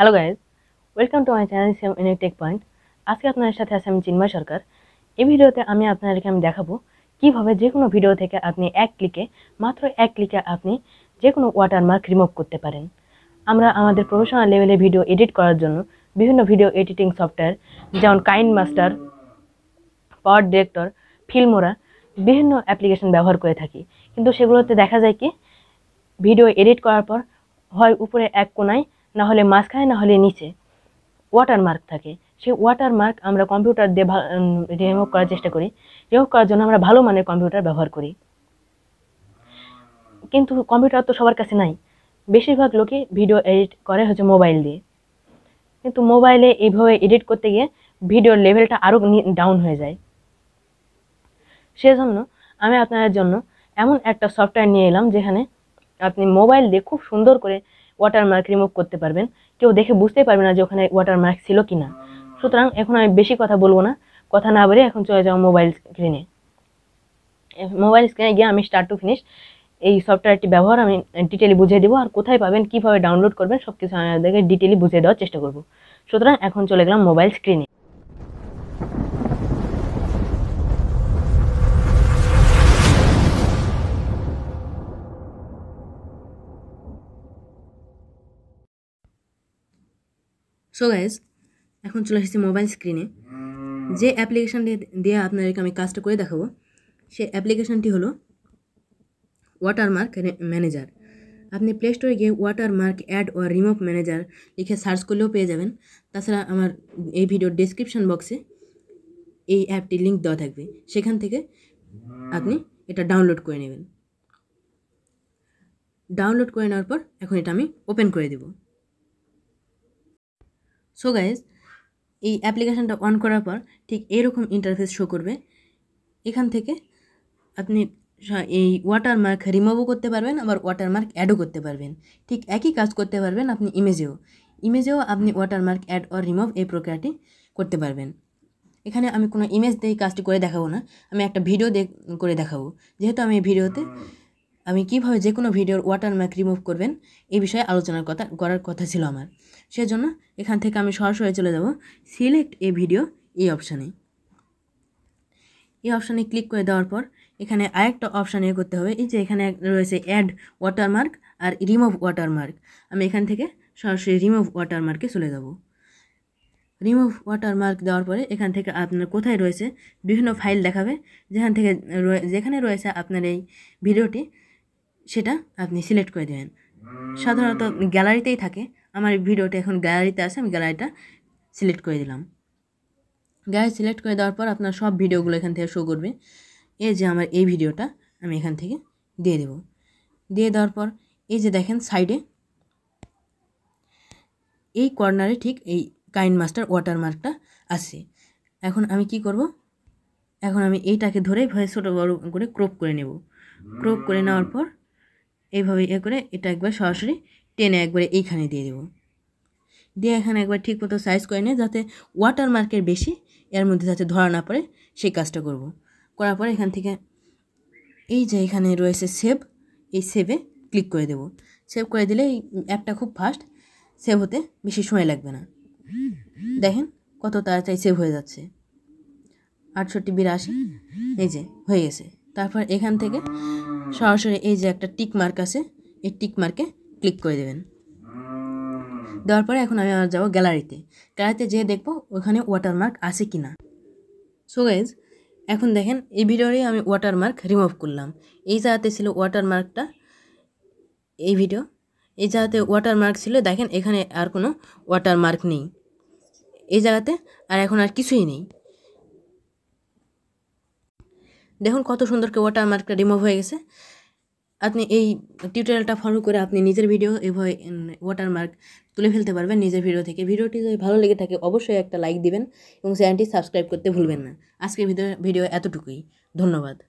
Hello guys welcome to my channel সেম ইনি tech point আজকে আপনাদের সাথে আছে আমি চিন্ময় সরকার এই ভিডিওতে আমি আপনাদেরকে আমি দেখাবো কীভাবে যে কোনো ভিডিও থেকে আপনি এক ক্লিকে মাত্র এক ক্লিকে আপনি যে কোনো ওয়াটারমার্ক রিমুভ করতে পারেন আমরা আমাদের প্রফেশনাল লেভেলে ভিডিও এডিট করার জন্য বিভিন্ন ভিডিও এডিটিং সফটওয়্যার যেমন KineMaster PowerDirector Filmora বিভিন্ন অ্যাপ্লিকেশন ব্যবহার করে থাকি কিন্তু সেগুলোতে দেখা যায় কি ভিডিও এডিট করার পর হয় উপরে এক কোনায় না হলে মাঝখানে না হলে নিচে ওয়াটারমার্ক থাকে সেই ওয়াটারমার্ক আমরা কম্পিউটার দিয়ে রিমুভ করার চেষ্টা করি রিমুভ করার জন্য আমরা ভালো মানের কম্পিউটার ব্যবহার করি কিন্তু কম্পিউটার তো সবার কাছে নাই বেশিরভাগ লোকে ভিডিও এডিট করে হচ্ছে মোবাইল দিয়ে কিন্তু মোবাইলে এইভাবে এডিট করতে গিয়ে ভিডিওর লেভেলটা আরও ডাউন হয়ে যায় সেজন্য আমি আপনাদের জন্য এমন একটা সফটওয়্যার নিয়ে এলাম যেখানে আপনি মোবাইল দিয়ে খুব সুন্দর করে ওয়াটারমার্ক রিমুভ করতে পারবেন কেউ দেখে বুঝতে পারবে না যে ওখানে ওয়াটারমার্ক ছিল কি না সুতরাং এখন আমি বেশি কথা বলবো না কথা না বলে এখন চলে যাও মোবাইল স্ক্রিনে মোবাইল স্ক্রিনে গিয়ে আমি স্টার্ট টু ফিনিশ এই সফটওয়্যারটি ব্যবহার আমি ডিটেলি বুঝিয়ে দেবো আর কোথায় পাবেন কীভাবে ডাউনলোড করবেন সব কিছু আমি আপনাদেরকে ডিটেলি বুঝিয়ে দেওয়ার চেষ্টা করব সুতরাং এখন চলে গেলাম মোবাইল স্ক্রিনে সো গাইজ এখন চলে এসেছি মোবাইল স্ক্রিনে যে অ্যাপ্লিকেশানটি দিয়ে আপনাদেরকে আমি কাজটা করে দেখাবো সে অ্যাপ্লিকেশানটি হলো ওয়াটার মার্ক ম্যানেজার আপনি প্লে স্টোরে গিয়ে ওয়াটার মার্ক অ্যাড ও রিমুভ ম্যানেজার লিখে সার্চ করলেও পেয়ে যাবেন তাছাড়া আমার এই ভিডিওর ডিসক্রিপশান বক্সে এই অ্যাপটি লিঙ্ক দেওয়া থাকবে সেখান থেকে আপনি এটা ডাউনলোড করে নেবেন ডাউনলোড করে নেওয়ার পর এখন এটা আমি ওপেন করে দেবো সো গাইজ এই অ্যাপ্লিকেশানটা অন করার পর ঠিক এরকম ইন্টারফেস শো করবে এখান থেকে আপনি এই ওয়াটারমার্ক রিমুভও করতে পারবেন আবার ওয়াটারমার্ক অ্যাডও করতে পারবেন ঠিক একই কাজ করতে পারবেন আপনি ইমেজেও ইমেজেও আপনি ওয়াটারমার্ক অ্যাড অর রিমুভ এই প্রক্রিয়াটি করতে পারবেন এখানে আমি কোনো ইমেজ দিয়ে কাজটি করে দেখাবো না আমি একটা ভিডিও করে দেখাবো যেহেতু আমি এই ভিডিওতে আমি কিভাবে যে কোনো ভিডিওর ওয়াটারমার্ক রিমুভ করবেন এই বিষয়ে আলোচনার কথা করার কথা ছিল আমার সেজন্য এখান থেকে আমি সরাসরি চলে যাব সিলেক্ট এ ভিডিও এই অপশানে এই অপশানে ক্লিক করে দেওয়ার পর এখানে আরেকটা অপশান ইয়ে করতে হবে এই যে এখানে রয়েছে অ্যাড ওয়াটারমার্ক আর রিমুভ ওয়াটারমার্ক আমি এখান থেকে সরাসরি রিমুভ ওয়াটারমার্কে চলে যাব রিমুভ ওয়াটারমার্ক দেওয়ার পরে এখান থেকে আপনার কোথায় রয়েছে বিভিন্ন ফাইল দেখাবে যেখান থেকে যেখানে রয়েছে আপনার এই ভিডিওটি সেটা আপনি সিলেক্ট করে দেবেন সাধারণত গ্যালারিতেই থাকে আমার ভিডিওটা এখন গ্যালারিতে আছে আমি গ্যালারিটা সিলেক্ট করে দিলাম গ্যালারি সিলেক্ট করে দেওয়ার পর আপনার সব ভিডিওগুলো এখান থেকে শো করবে এই যে আমার এই ভিডিওটা আমি এখান থেকে দিয়ে দেব দিয়ে দেওয়ার পর এই যে দেখেন সাইডে এই কর্নারে ঠিক এই কাইন মাস্টার ওয়াটারমার্কটা আছে এখন আমি কি করব এখন আমি এইটাকে ধরে ভয়ে ছোটো বড়ো করে ক্রপ করে নেব ক্রপ করে নেওয়ার পর এইভাবে এ করে এটা একবার সরাসরি টেনে একবারে এইখানে দিয়ে দেবো দিয়ে এখানে একবার ঠিক মতো সাইজ করে নিয়ে যাতে ওয়াটার মার্কের বেশি এর মধ্যে যাতে ধরা না পড়ে সেই কাজটা করব। করার পরে এখান থেকে এই যে এখানে রয়েছে সেভ এই সেভে ক্লিক করে দেব সেভ করে দিলে এই অ্যাপটা খুব ফাস্ট সেভ হতে বেশি সময় লাগবে না দেখেন কত তাড়াতাড়ি সেভ হয়ে যাচ্ছে আটষট্টি বিরাশি এই যে হয়ে গেছে তারপর এখান থেকে সরাসরি এই যে একটা টিক মার্ক আছে এই টিক মার্কে ক্লিক করে দেবেন দেওয়ার পরে এখন আমি আবার যাবো গ্যালারিতে গ্যালারিতে যেয়ে দেখবো ওখানে ওয়াটারমার্ক আছে কি না সো গাইজ এখন দেখেন এই ভিডিওরই আমি ওয়াটারমার্ক রিমুভ করলাম এই জায়গাতে ছিল ওয়াটারমার্কটা এই ভিডিও এই জায়গাতে ওয়াটারমার্ক ছিল দেখেন এখানে আর কোনো ওয়াটারমার্ক নেই এই জায়গাতে আর এখন আর কিছুই নেই দেখুন কত সুন্দর কে ওয়াটারমার্কটা রিমুভ হয়ে গেছে আপনি এই টিউটোরিয়ালটা ফলো করে আপনি নিজের ভিডিও এভাবে ওয়াটারমার্ক তুলে ফেলতে পারবেন নিজের ভিডিও থেকে ভিডিওটি যদি ভালো লেগে থাকে অবশ্যই একটা লাইক দিবেন এবং চ্যানেলটি সাবস্ক্রাইব করতে ভুলবেন না আজকের ভিডিও ভিডিও এতটুকুই ধন্যবাদ